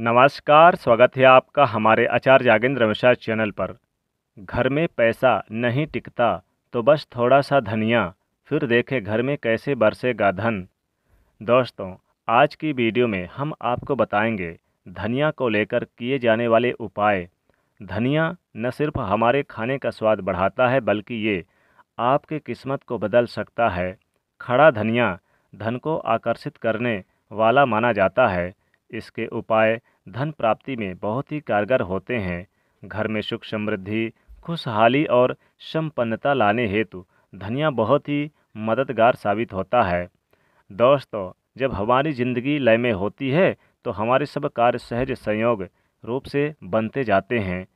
नमस्कार स्वागत है आपका हमारे आचार्य जागेंद्र मिश्रा चैनल पर घर में पैसा नहीं टिकता तो बस थोड़ा सा धनिया फिर देखें घर में कैसे बरसेगा धन दोस्तों आज की वीडियो में हम आपको बताएंगे धनिया को लेकर किए जाने वाले उपाय धनिया न सिर्फ हमारे खाने का स्वाद बढ़ाता है बल्कि ये आपके किस्मत को बदल सकता है खड़ा धनिया धन को आकर्षित करने वाला माना जाता है इसके उपाय धन प्राप्ति में बहुत ही कारगर होते हैं घर में सुख समृद्धि खुशहाली और संपन्नता लाने हेतु धनिया बहुत ही मददगार साबित होता है दोस्तों जब हमारी ज़िंदगी लय में होती है तो हमारे सब कार्य सहज संयोग रूप से बनते जाते हैं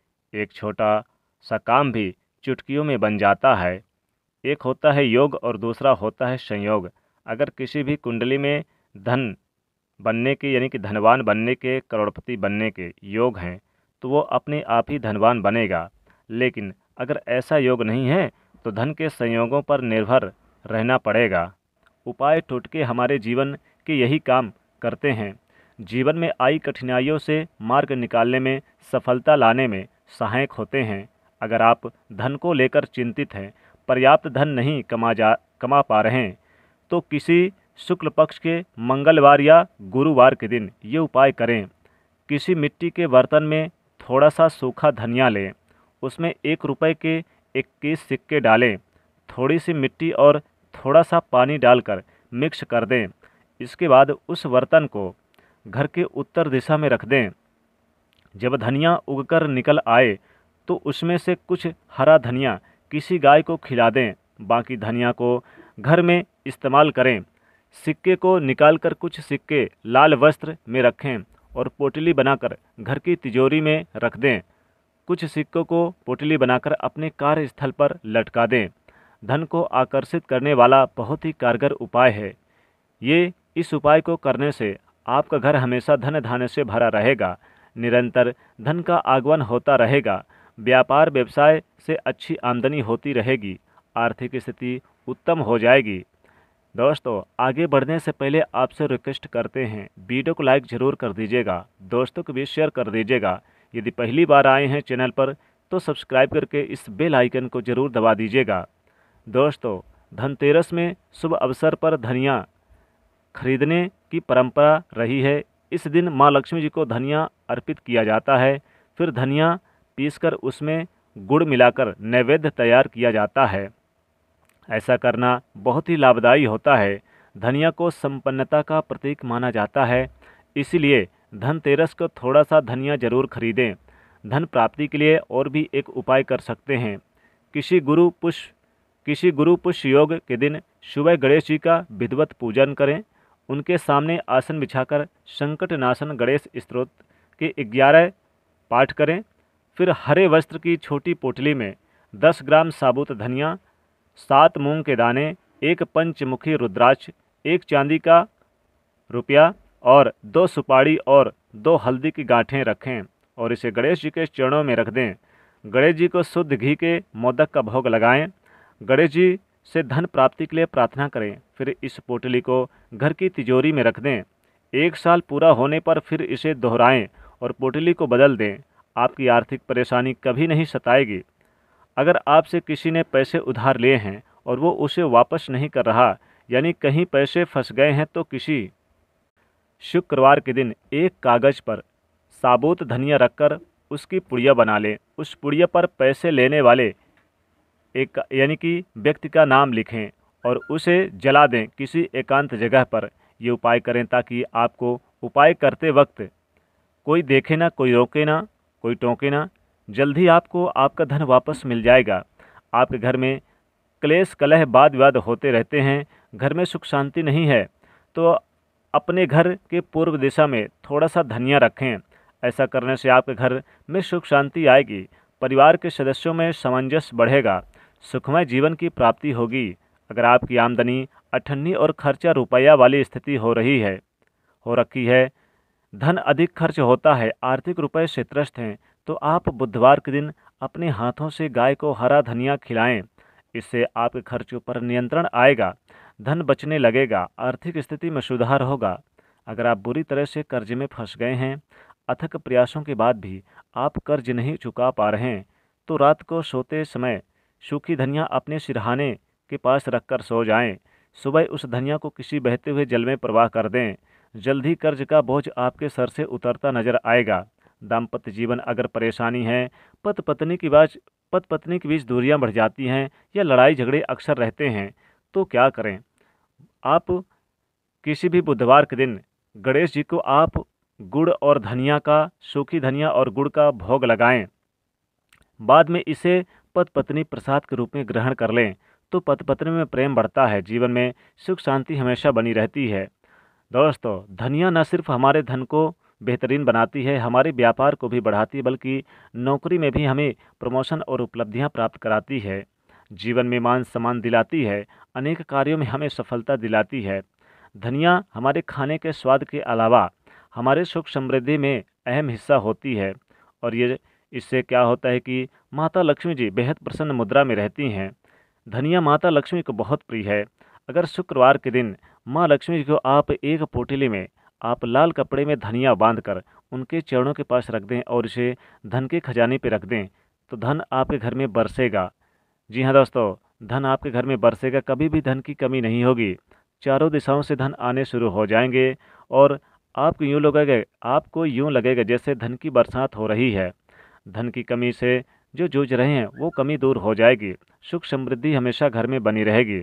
एक छोटा सा काम भी चुटकियों में बन जाता है एक होता है योग और दूसरा होता है संयोग अगर किसी भी कुंडली में धन बनने के यानी कि धनवान बनने के करोड़पति बनने के योग हैं तो वो अपने आप ही धनवान बनेगा लेकिन अगर ऐसा योग नहीं है तो धन के संयोगों पर निर्भर रहना पड़ेगा उपाय टूटके हमारे जीवन के यही काम करते हैं जीवन में आई कठिनाइयों से मार्ग निकालने में सफलता लाने में सहायक होते हैं अगर आप धन को लेकर चिंतित हैं पर्याप्त धन नहीं कमा जा कमा पा रहे हैं तो किसी शुक्ल पक्ष के मंगलवार या गुरुवार के दिन ये उपाय करें किसी मिट्टी के बर्तन में थोड़ा सा सूखा धनिया लें उसमें एक रुपए के इक्कीस सिक्के डालें थोड़ी सी मिट्टी और थोड़ा सा पानी डालकर मिक्स कर दें इसके बाद उस बर्तन को घर के उत्तर दिशा में रख दें जब धनिया उगकर निकल आए तो उसमें से कुछ हरा धनिया किसी गाय को खिला दें बाकी धनिया को घर में इस्तेमाल करें सिक्के को निकालकर कुछ सिक्के लाल वस्त्र में रखें और पोटली बनाकर घर की तिजोरी में रख दें कुछ सिक्कों को पोटली बनाकर अपने कार्यस्थल पर लटका दें धन को आकर्षित करने वाला बहुत ही कारगर उपाय है ये इस उपाय को करने से आपका घर हमेशा धन धान्य से भरा रहेगा निरंतर धन का आगमन होता रहेगा व्यापार व्यवसाय से अच्छी आमदनी होती रहेगी आर्थिक स्थिति उत्तम हो जाएगी दोस्तों आगे बढ़ने से पहले आपसे रिक्वेस्ट करते हैं वीडियो को लाइक ज़रूर कर दीजिएगा दोस्तों को भी शेयर कर दीजिएगा यदि पहली बार आए हैं चैनल पर तो सब्सक्राइब करके इस बेल आइकन को ज़रूर दबा दीजिएगा दोस्तों धनतेरस में शुभ अवसर पर धनिया खरीदने की परंपरा रही है इस दिन माँ लक्ष्मी जी को धनिया अर्पित किया जाता है फिर धनिया पीसकर उसमें गुड़ मिलाकर नैवेद्य तैयार किया जाता है ऐसा करना बहुत ही लाभदायी होता है धनिया को संपन्नता का प्रतीक माना जाता है इसलिए धनतेरस को थोड़ा सा धनिया जरूर खरीदें धन प्राप्ति के लिए और भी एक उपाय कर सकते हैं किसी गुरु पुष्य किसी गुरु पुष्य योग के दिन सुबह गणेश जी का विधिवत पूजन करें उनके सामने आसन बिछाकर संकटनाशन गणेश स्त्रोत के ग्यारह पाठ करें फिर हरे वस्त्र की छोटी पोटली में दस ग्राम साबुत धनिया सात मूंग के दाने एक पंचमुखी रुद्राक्ष एक चांदी का रुपया और दो सुपाड़ी और दो हल्दी की गांठें रखें और इसे गणेश जी के चरणों में रख दें गणेश जी को शुद्ध घी के मोदक का भोग लगाएं गणेश जी से धन प्राप्ति के लिए प्रार्थना करें फिर इस पोटली को घर की तिजोरी में रख दें एक साल पूरा होने पर फिर इसे दोहराएं और पोटली को बदल दें आपकी आर्थिक परेशानी कभी नहीं सताएगी अगर आपसे किसी ने पैसे उधार लिए हैं और वो उसे वापस नहीं कर रहा यानी कहीं पैसे फंस गए हैं तो किसी शुक्रवार के दिन एक कागज़ पर साबुत धनिया रखकर उसकी पुड़िया बना लें उस पुड़िया पर पैसे लेने वाले एक यानी कि व्यक्ति का नाम लिखें और उसे जला दें किसी एकांत जगह पर ये उपाय करें ताकि आपको उपाय करते वक्त कोई देखे ना कोई रोके ना कोई टोके ना जल्द ही आपको आपका धन वापस मिल जाएगा आपके घर में क्लेश कलह वाद विवाद होते रहते हैं घर में सुख शांति नहीं है तो अपने घर के पूर्व दिशा में थोड़ा सा धनिया रखें ऐसा करने से आपके घर में सुख शांति आएगी परिवार के सदस्यों में सामंजस्य बढ़ेगा सुखमय जीवन की प्राप्ति होगी अगर आपकी आमदनी अठन्नी और खर्चा रुपया वाली स्थिति हो रही है हो रखी है धन अधिक खर्च होता है आर्थिक रुपये से त्रस्त हैं तो आप बुधवार के दिन अपने हाथों से गाय को हरा धनिया खिलाएं इससे आपके खर्चों पर नियंत्रण आएगा धन बचने लगेगा आर्थिक स्थिति में सुधार होगा अगर आप बुरी तरह से कर्ज में फंस गए हैं अथक प्रयासों के बाद भी आप कर्ज नहीं चुका पा रहे हैं तो रात को सोते समय सूखी धनिया अपने सिरहाने के पास रखकर सो जाएं। सुबह उस धनिया को किसी बहते हुए जल में प्रवाह कर दें जल्द ही कर्ज का बोझ आपके सर से उतरता नजर आएगा दाम्पत्य जीवन अगर परेशानी है पत पत्नी की बात पत पत्नी के बीच दूरियां बढ़ जाती हैं या लड़ाई झगड़े अक्सर रहते हैं तो क्या करें आप किसी भी बुधवार के दिन गणेश जी को आप गुड़ और धनिया का सूखी धनिया और गुड़ का भोग लगाएं बाद में इसे पत पत्नी प्रसाद के रूप में ग्रहण कर लें तो पत पत्नी में प्रेम बढ़ता है जीवन में सुख शांति हमेशा बनी रहती है दोस्तों धनिया न सिर्फ हमारे धन को बेहतरीन बनाती है हमारे व्यापार को भी बढ़ाती है बल्कि नौकरी में भी हमें प्रमोशन और उपलब्धियां प्राप्त कराती है जीवन में मान सम्मान दिलाती है अनेक कार्यों में हमें सफलता दिलाती है धनिया हमारे खाने के स्वाद के अलावा हमारे सुख समृद्धि में अहम हिस्सा होती है और ये इससे क्या होता है कि माता लक्ष्मी जी बेहद प्रसन्न मुद्रा में रहती हैं धनिया माता लक्ष्मी को बहुत प्रिय है अगर शुक्रवार के दिन माँ लक्ष्मी जी को आप एक पोटली में आप लाल कपड़े में धनिया बांधकर उनके चरणों के पास रख दें और इसे धन के खजाने पर रख दें तो धन आपके घर में बरसेगा जी हाँ दोस्तों धन आपके घर में बरसेगा कभी भी धन की कमी नहीं होगी चारों दिशाओं से धन आने शुरू हो जाएंगे और आपको यूँ लगेगा आपको यूँ लगेगा जैसे धन की बरसात हो रही है धन की कमी से जो जूझ रहे हैं वो कमी दूर हो जाएगी सुख समृद्धि हमेशा घर में बनी रहेगी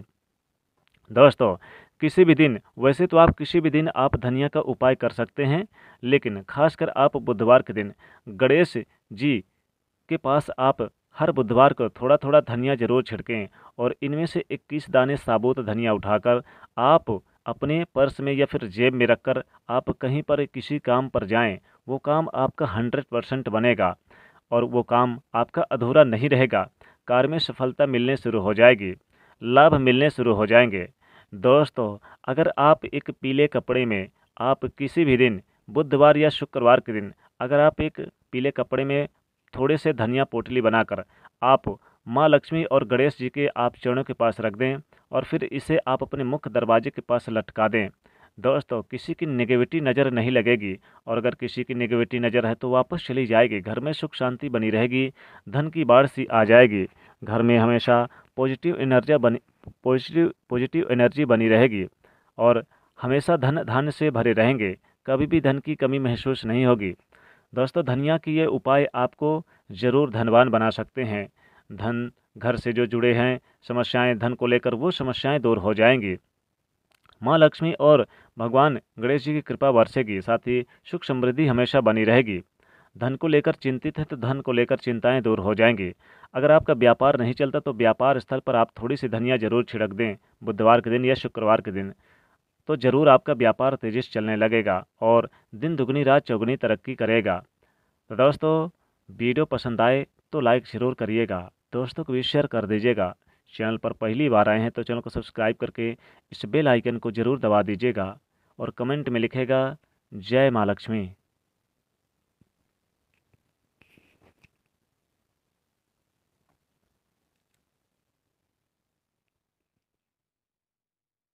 दोस्तों किसी भी दिन वैसे तो आप किसी भी दिन आप धनिया का उपाय कर सकते हैं लेकिन खासकर आप बुधवार के दिन गणेश जी के पास आप हर बुधवार को थोड़ा थोड़ा धनिया जरूर छिड़कें और इनमें से इक्कीस दाने साबुत धनिया उठाकर आप अपने पर्स में या फिर जेब में रखकर आप कहीं पर किसी काम पर जाएं वो काम आपका हंड्रेड परसेंट बनेगा और वो काम आपका अधूरा नहीं रहेगा कार्य में सफलता मिलने शुरू हो जाएगी लाभ मिलने शुरू हो जाएंगे दोस्तों अगर आप एक पीले कपड़े में आप किसी भी दिन बुधवार या शुक्रवार के दिन अगर आप एक पीले कपड़े में थोड़े से धनिया पोटली बनाकर आप माँ लक्ष्मी और गणेश जी के आप चरणों के पास रख दें और फिर इसे आप अपने मुख्य दरवाजे के पास लटका दें दोस्तों किसी की निगेटिव नज़र नहीं लगेगी और अगर किसी की निगेटिव नज़र है तो वापस चली जाएगी घर में सुख शांति बनी रहेगी धन की बाढ़ सी आ जाएगी घर में हमेशा पॉजिटिव एनर्जी बनी पॉजिटिव पॉजिटिव एनर्जी बनी रहेगी और हमेशा धन धन से भरे रहेंगे कभी भी धन की कमी महसूस नहीं होगी दोस्तों धनिया की ये उपाय आपको ज़रूर धनवान बना सकते हैं धन घर से जो जुड़े हैं समस्याएं धन को लेकर वो समस्याएं दूर हो जाएंगी माँ लक्ष्मी और भगवान गणेश जी की कृपा बरसेगी साथ ही सुख समृद्धि हमेशा बनी रहेगी धन को लेकर चिंतित हैं तो धन को लेकर चिंताएं दूर हो जाएंगी अगर आपका व्यापार नहीं चलता तो व्यापार स्थल पर आप थोड़ी सी धनिया जरूर छिड़क दें बुधवार के दिन या शुक्रवार के दिन तो ज़रूर आपका व्यापार तेज़ी से चलने लगेगा और दिन दुगनी रात चौगुनी तरक्की करेगा तो दोस्तों वीडियो पसंद आए तो लाइक ज़रूर करिएगा दोस्तों को भी शेयर कर दीजिएगा चैनल पर पहली बार आए हैं तो चैनल को सब्सक्राइब करके इस बेल आइकन को ज़रूर दबा दीजिएगा और कमेंट में लिखेगा जय माँ लक्ष्मी